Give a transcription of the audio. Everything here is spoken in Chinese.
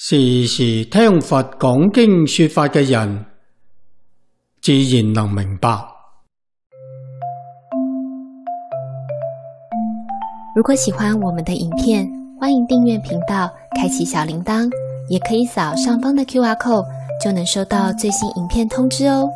时时听佛讲经说法嘅人，自然能明白。如果喜欢我们的影片，欢迎订阅频道，开启小铃铛，也可以扫上方的 Q R code，就能收到最新影片通知哦。